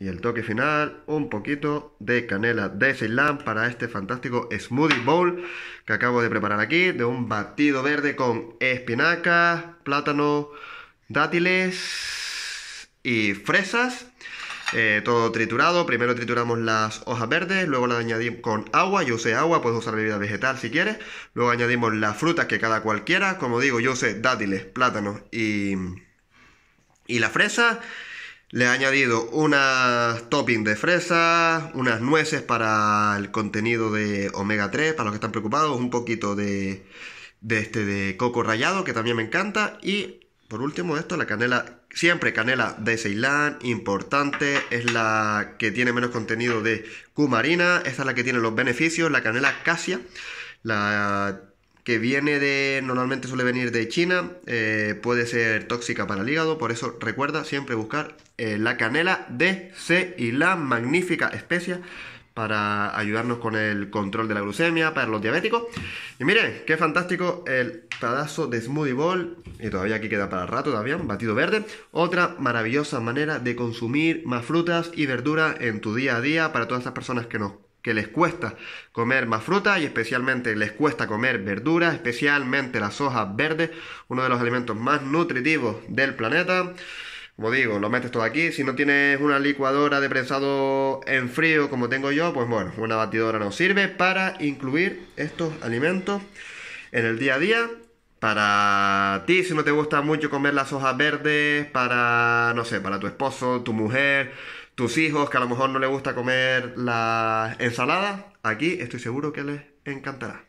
Y el toque final, un poquito de canela de Ceylan para este fantástico smoothie bowl que acabo de preparar aquí, de un batido verde con espinacas, plátano, dátiles y fresas. Eh, todo triturado, primero trituramos las hojas verdes, luego las añadimos con agua, yo sé agua, puedes usar bebida vegetal si quieres, luego añadimos las frutas que cada cual quiera, como digo, yo sé dátiles, plátano y, y la fresa, le he añadido unas toppings de fresas, unas nueces para el contenido de omega 3, para los que están preocupados, un poquito de, este de coco rallado, que también me encanta, y por último esto, la canela, siempre canela de Ceilán, importante, es la que tiene menos contenido de cumarina, esta es la que tiene los beneficios, la canela casia, la que viene de, normalmente suele venir de China, eh, puede ser tóxica para el hígado, por eso recuerda siempre buscar eh, la canela de C y la magnífica especia para ayudarnos con el control de la glucemia, para los diabéticos. Y miren, qué fantástico el pedazo de smoothie bowl, y todavía aquí queda para rato todavía, un batido verde. Otra maravillosa manera de consumir más frutas y verduras en tu día a día para todas las personas que nos que les cuesta comer más fruta y especialmente les cuesta comer verduras, especialmente las hojas verdes, uno de los alimentos más nutritivos del planeta. Como digo, lo metes todo aquí. Si no tienes una licuadora de prensado en frío como tengo yo, pues bueno, una batidora nos sirve para incluir estos alimentos en el día a día para ti si no te gusta mucho comer las hojas verdes, para, no sé, para tu esposo, tu mujer, tus hijos, que a lo mejor no les gusta comer la ensalada, aquí estoy seguro que les encantará.